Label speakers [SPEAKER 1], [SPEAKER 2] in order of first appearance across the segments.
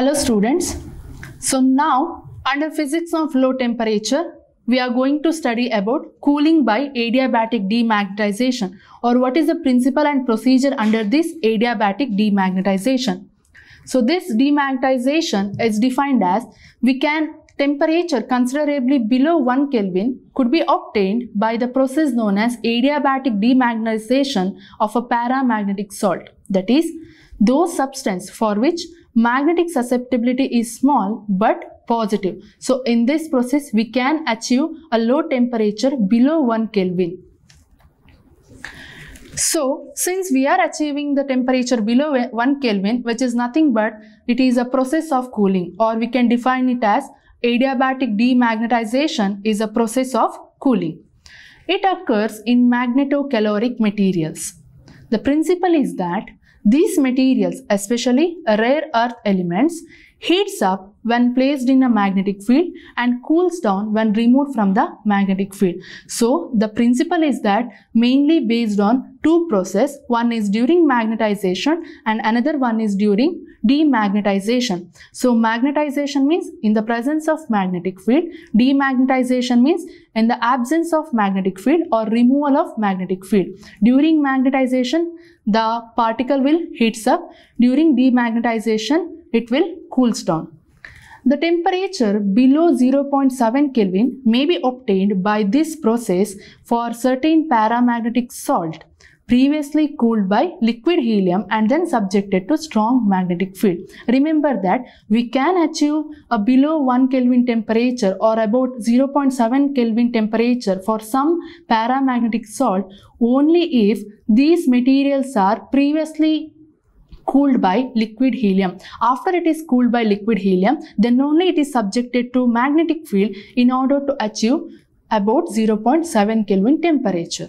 [SPEAKER 1] Hello students. So now under physics of low temperature, we are going to study about cooling by adiabatic demagnetization or what is the principle and procedure under this adiabatic demagnetization. So this demagnetization is defined as we can temperature considerably below 1 Kelvin could be obtained by the process known as adiabatic demagnetization of a paramagnetic salt. That is, those substance for which magnetic susceptibility is small but positive. So in this process, we can achieve a low temperature below 1 Kelvin. So, since we are achieving the temperature below 1 Kelvin, which is nothing but it is a process of cooling or we can define it as adiabatic demagnetization is a process of cooling. It occurs in magnetocaloric materials. The principle is that these materials, especially rare earth elements, heats up when placed in a magnetic field and cools down when removed from the magnetic field. So the principle is that mainly based on two process. One is during magnetization and another one is during demagnetization. So magnetization means in the presence of magnetic field. Demagnetization means in the absence of magnetic field or removal of magnetic field. During magnetization, the particle will heats up. During demagnetization, it will cools down. The temperature below 0.7 Kelvin may be obtained by this process for certain paramagnetic salt previously cooled by liquid helium and then subjected to strong magnetic field. Remember that we can achieve a below 1 Kelvin temperature or about 0.7 Kelvin temperature for some paramagnetic salt only if these materials are previously cooled by liquid helium. After it is cooled by liquid helium, then only it is subjected to magnetic field in order to achieve about 0.7 Kelvin temperature.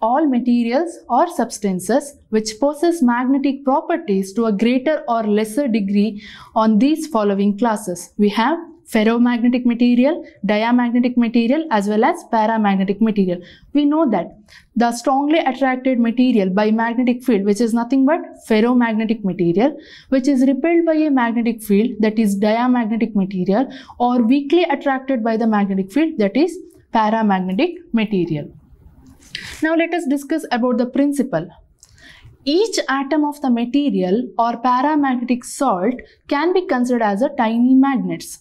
[SPEAKER 1] All materials or substances which possess magnetic properties to a greater or lesser degree on these following classes. We have ferromagnetic material, diamagnetic material as well as paramagnetic material. We know that the strongly attracted material by magnetic field which is nothing but ferromagnetic material which is repelled by a magnetic field that is diamagnetic material or weakly attracted by the magnetic field that is paramagnetic material. Now let us discuss about the principle. Each atom of the material or paramagnetic salt can be considered as a tiny magnets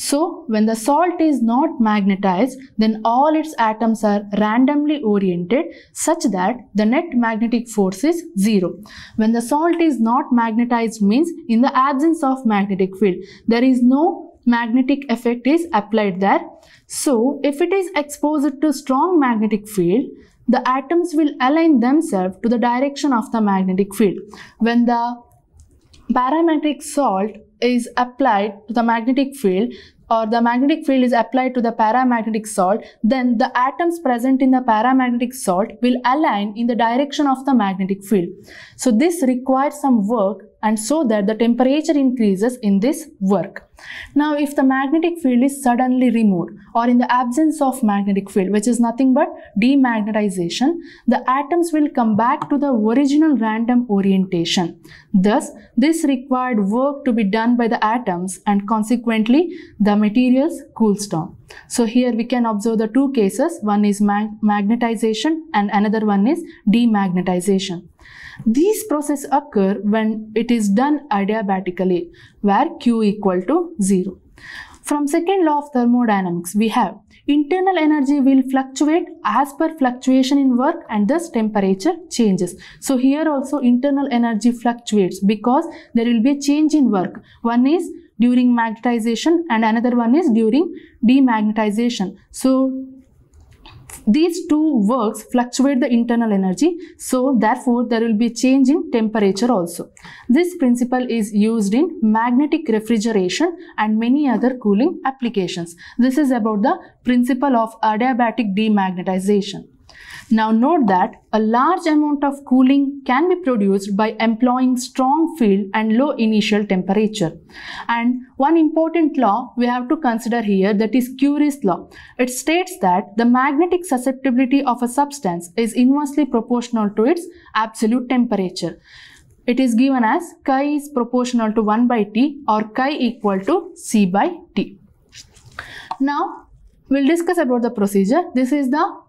[SPEAKER 1] so when the salt is not magnetized, then all its atoms are randomly oriented such that the net magnetic force is zero. When the salt is not magnetized means in the absence of magnetic field, there is no magnetic effect is applied there. So if it is exposed to strong magnetic field, the atoms will align themselves to the direction of the magnetic field. When the paramagnetic salt is applied to the magnetic field or the magnetic field is applied to the paramagnetic salt, then the atoms present in the paramagnetic salt will align in the direction of the magnetic field. So this requires some work and so that the temperature increases in this work. Now, if the magnetic field is suddenly removed or in the absence of magnetic field, which is nothing but demagnetization, the atoms will come back to the original random orientation. Thus, this required work to be done by the atoms and consequently the materials cools down. So here we can observe the two cases. One is mag magnetization and another one is demagnetization. These processes occur when it is done adiabatically where Q equal to 0. From second law of thermodynamics, we have internal energy will fluctuate as per fluctuation in work and thus temperature changes. So here also internal energy fluctuates because there will be a change in work. One is during magnetization and another one is during demagnetization. So these two works fluctuate the internal energy so therefore there will be change in temperature also this principle is used in magnetic refrigeration and many other cooling applications this is about the principle of adiabatic demagnetization now note that a large amount of cooling can be produced by employing strong field and low initial temperature. And one important law we have to consider here that is Curie's law. It states that the magnetic susceptibility of a substance is inversely proportional to its absolute temperature. It is given as chi is proportional to 1 by T or chi equal to C by T. Now, we'll discuss about the procedure. This is the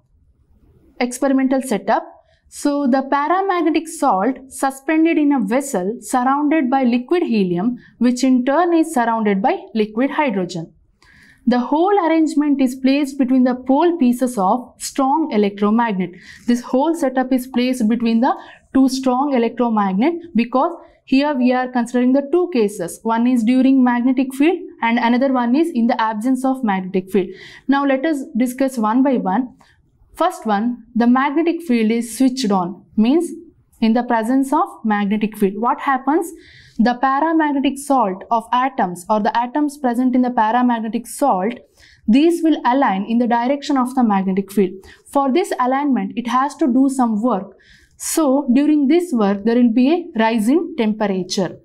[SPEAKER 1] experimental setup. So the paramagnetic salt suspended in a vessel surrounded by liquid helium which in turn is surrounded by liquid hydrogen. The whole arrangement is placed between the pole pieces of strong electromagnet. This whole setup is placed between the two strong electromagnet because here we are considering the two cases. One is during magnetic field and another one is in the absence of magnetic field. Now let us discuss one by one. First one, the magnetic field is switched on, means in the presence of magnetic field. What happens? The paramagnetic salt of atoms or the atoms present in the paramagnetic salt, these will align in the direction of the magnetic field. For this alignment, it has to do some work. So, during this work, there will be a rise in temperature.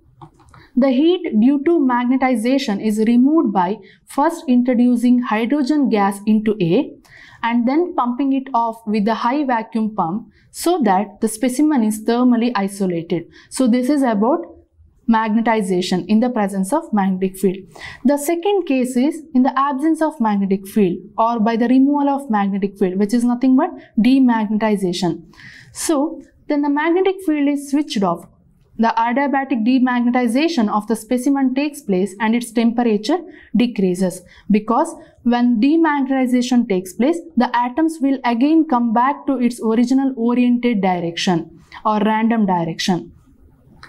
[SPEAKER 1] The heat due to magnetization is removed by first introducing hydrogen gas into A, and then pumping it off with a high vacuum pump so that the specimen is thermally isolated. So this is about magnetization in the presence of magnetic field. The second case is in the absence of magnetic field or by the removal of magnetic field which is nothing but demagnetization. So then the magnetic field is switched off the adiabatic demagnetization of the specimen takes place and its temperature decreases because when demagnetization takes place, the atoms will again come back to its original oriented direction or random direction.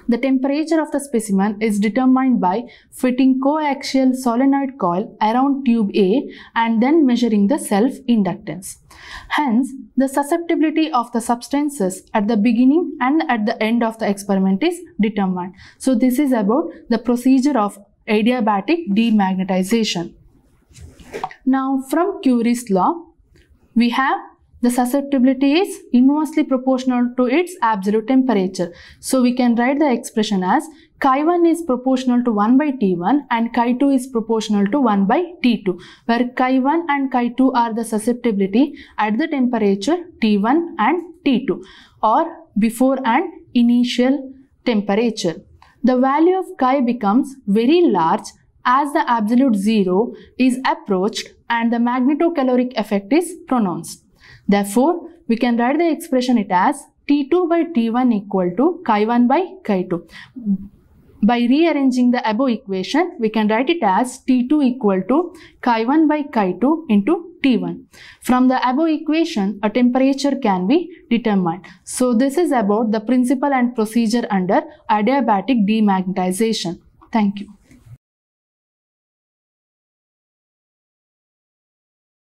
[SPEAKER 1] The temperature of the specimen is determined by fitting coaxial solenoid coil around tube A and then measuring the self-inductance. Hence, the susceptibility of the substances at the beginning and at the end of the experiment is determined. So, this is about the procedure of adiabatic demagnetization. Now, from Curie's law, we have the susceptibility is inversely proportional to its absolute temperature. So we can write the expression as chi1 is proportional to 1 by T1 and chi2 is proportional to 1 by T2 where chi1 and chi2 are the susceptibility at the temperature T1 and T2 or before and initial temperature. The value of chi becomes very large as the absolute zero is approached and the magnetocaloric effect is pronounced. Therefore, we can write the expression it as T2 by T1 equal to Chi1 by Chi2. By rearranging the above equation, we can write it as T2 equal to Chi1 by Chi2 into T1. From the above equation, a temperature can be determined. So this is about the principle and procedure under adiabatic demagnetization. Thank you.